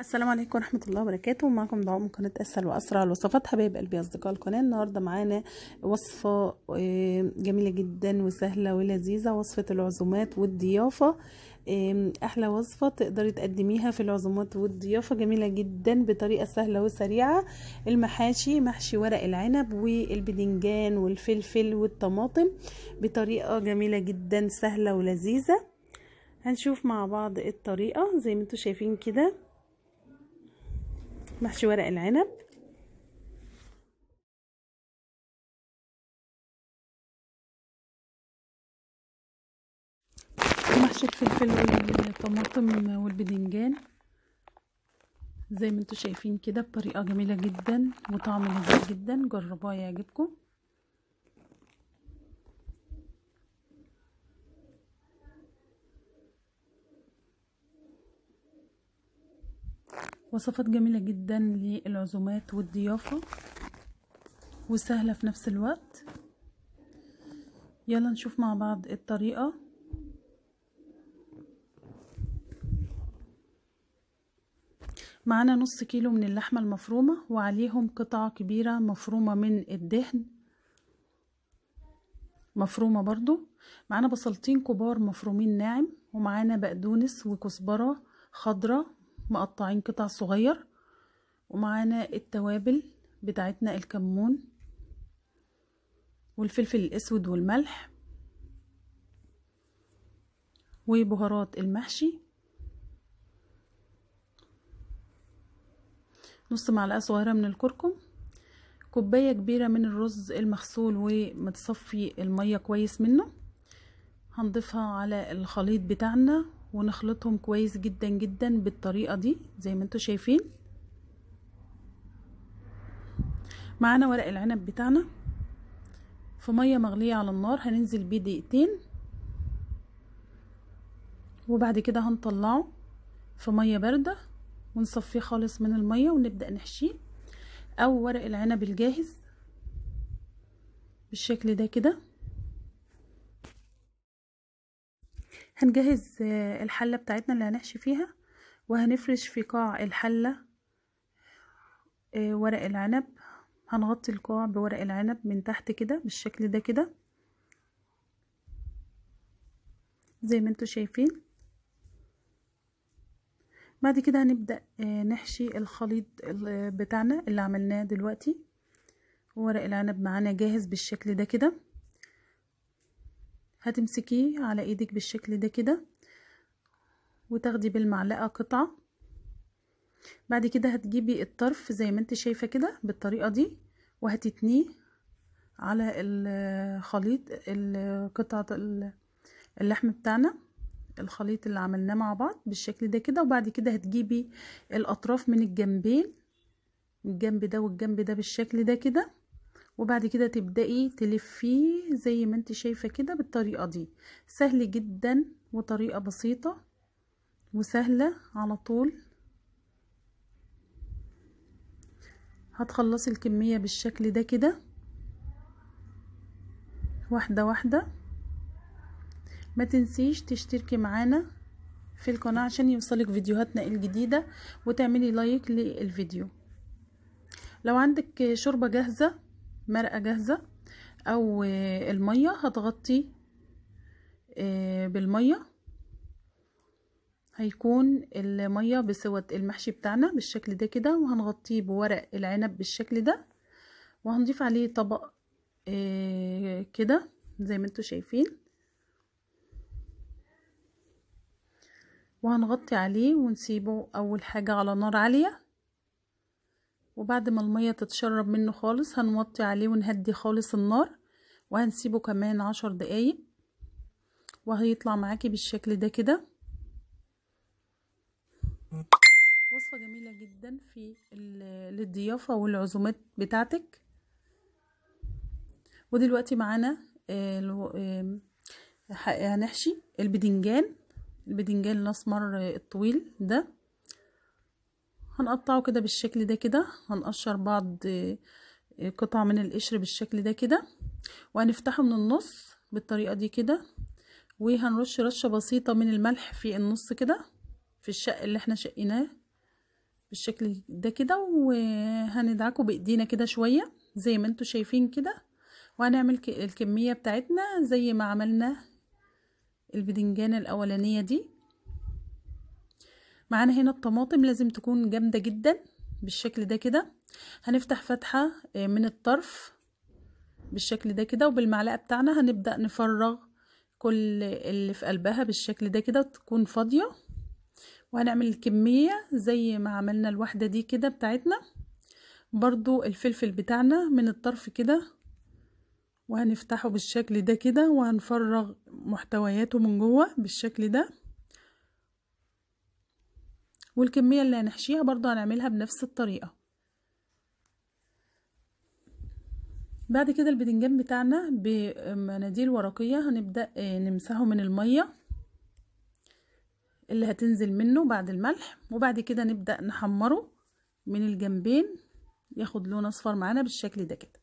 السلام عليكم ورحمة الله وبركاته معكم دعاء من قناة أسهل وأسرع الوصفات حبايب قلبي أصدقاء القناة النهاردة معانا وصفة آه، جميلة جدا وسهلة ولذيذة وصفة العزومات والضيافة أحلى وصفة تقدري تقدميها في العزومات والضيافة جميلة جدا بطريقة سهلة وسريعة المحاشي محشي ورق العنب والبدنجان والفلفل والطماطم بطريقة جميلة جدا سهلة ولذيذة هنشوف مع بعض الطريقة زي ما انتوا شايفين كده محشي ورق العنب محشي الفلفل والطماطم والبدنجان زي ما انتم شايفين كده بطريقه جميله جدا وطعم لذيذ جدا جربوها يعجبكم وصفات جميلة جدا للعزومات والضيافة وسهلة في نفس الوقت يلا نشوف مع بعض الطريقة معانا نص كيلو من اللحمة المفرومة وعليهم قطعة كبيرة مفرومة من الدهن مفرومة برضو معانا بصلتين كبار مفرومين ناعم ومعانا بقدونس وكزبرة خضرة مقطعين قطع صغير ومعانا التوابل بتاعتنا الكمون والفلفل الاسود والملح وبهارات المحشي نص معلقه صغيره من الكركم كوبايه كبيره من الرز المغسول ومتصفي الميه كويس منه هنضيفها على الخليط بتاعنا ونخلطهم كويس جدا جدا بالطريقة دي زي ما انتوا شايفين معانا ورق العنب بتاعنا في مية مغلية على النار هننزل بيه دقيقتين وبعد كده هنطلعه في مية باردة ونصفيه خالص من المية ونبدأ نحشيه او ورق العنب الجاهز بالشكل ده كده هنجهز آه، الحلة بتاعتنا اللي هنحشي فيها وهنفرش في قاع الحلة آه، ورق العنب هنغطي القاع بورق العنب من تحت كده بالشكل ده كده زي ما انتوا شايفين بعد كده هنبدأ آه، نحشي الخليط بتاعنا اللي عملناه دلوقتي ورق العنب معانا جاهز بالشكل ده كده هتمسكيه على ايدك بالشكل ده كده وتاخدي بالمعلقه قطعه بعد كده هتجيبي الطرف زي ما انت شايفه كده بالطريقه دي وهتتنيه على الخليط قطعه اللحم بتاعنا الخليط اللي عملناه مع بعض بالشكل ده كده وبعد كده هتجيبي الاطراف من الجنبين الجنب ده والجنب ده بالشكل ده كده وبعد كده تبدأي تلفيه زي ما انت شايفة كده بالطريقة دي سهل جدا وطريقة بسيطة وسهلة على طول هتخلصي الكمية بالشكل ده كده واحدة واحدة ما تنسيش تشتركي معانا في القناة عشان يوصلك فيديوهاتنا الجديدة وتعملي لايك للفيديو لو عندك شوربة جاهزة مرقة جاهزة او آه، المية هتغطي آه، بالمية هيكون المية بسوة المحشي بتاعنا بالشكل ده كده وهنغطيه بورق العنب بالشكل ده وهنضيف عليه طبق آه، كده زي ما انتوا شايفين وهنغطي عليه ونسيبه اول حاجة على نار عالية وبعد ما المية تتشرب منه خالص هنوطي عليه ونهدي خالص النار وهنسيبه كمان عشر دقايق وهيطلع معاكي بالشكل ده كده وصفة جميلة جدا في للضيافة والعزومات بتاعتك ودلوقتي معانا آه، آه، هنحشي البدنجان البدنجان الاسمر الطويل ده هنقطعه كده بالشكل ده كده هنقشر بعض آه، قطع من القشر بالشكل ده كده وهنفتحه من النص بالطريقة دي كده وهنرش رشة بسيطة من الملح في النص كده في الشق اللي احنا شقيناه بالشكل ده كده وهندعكه بايدينا كده شوية زي ما انتوا شايفين كده وهنعمل الكمية بتاعتنا زي ما عملنا البدنجان الاولانية دي معانا هنا الطماطم لازم تكون جامدة جدا بالشكل ده كده هنفتح فتحة آه، من الطرف بالشكل ده كده وبالمعلقة بتاعنا هنبدأ نفرغ كل اللي في قلبها بالشكل ده كده تكون فاضية وهنعمل الكمية زي ما عملنا الواحدة دي كده بتاعتنا برضو الفلفل بتاعنا من الطرف كده وهنفتحه بالشكل ده كده وهنفرغ محتوياته من جوه بالشكل ده والكمية اللي هنحشيها برضو هنعملها بنفس الطريقة بعد كده البتنجان بتاعنا بمناديل ورقية هنبدأ آه، نمسحه من المية اللي هتنزل منه بعد الملح وبعد كده نبدأ نحمره من الجنبين ياخد لون اصفر معانا بالشكل ده كده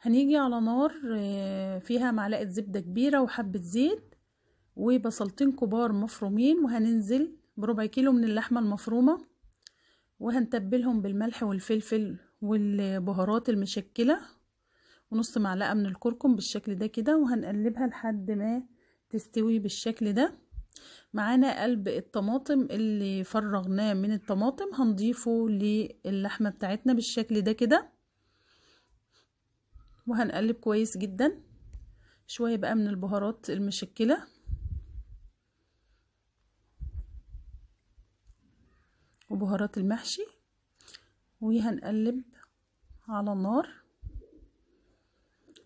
هنيجي على نار آه، فيها معلقة زبدة كبيرة وحبة زيت وبصلتين كبار مفرومين وهننزل بربع كيلو من اللحمة المفرومة وهنتبلهم بالملح والفلفل والبهارات المشكلة ونص معلقة من الكركم بالشكل ده كده وهنقلبها لحد ما تستوي بالشكل ده معانا قلب الطماطم اللي فرغناه من الطماطم هنضيفه للحمة بتاعتنا بالشكل ده كده وهنقلب كويس جدا شوية بقى من البهارات المشكلة وبهارات المحشي وهنقلب على النار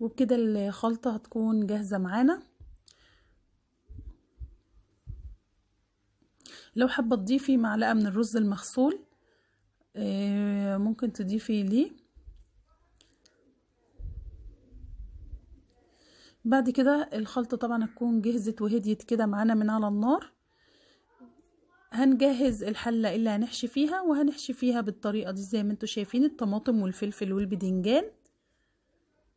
وبكده الخلطة هتكون جاهزة معانا لو حابة تضيفي معلقة من الرز المغسول آه، ممكن تضيفي ليه بعد كده الخلطة طبعا هتكون جهزت وهديت كده معانا من على النار هنجهز الحلة اللي هنحشي فيها وهنحشي فيها بالطريقة دي زي ما انتوا شايفين الطماطم والفلفل والبدنجان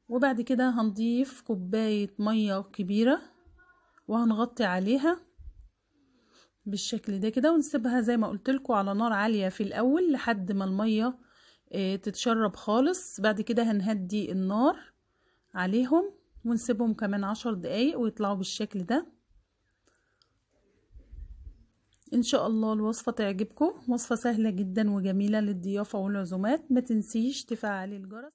وبعد كده هنضيف كوباية مية كبيرة وهنغطي عليها بالشكل ده كده ونسيبها زي ما قلت على نار عالية في الأول لحد ما المية آه، تتشرب خالص بعد كده هنهدي النار عليهم ونسيبهم كمان عشر دقايق ويطلعوا بالشكل ده ان شاء الله الوصفه تعجبكم وصفه سهله جدا وجميله للضيافه والعزومات ما تنسيش تفعلي الجرس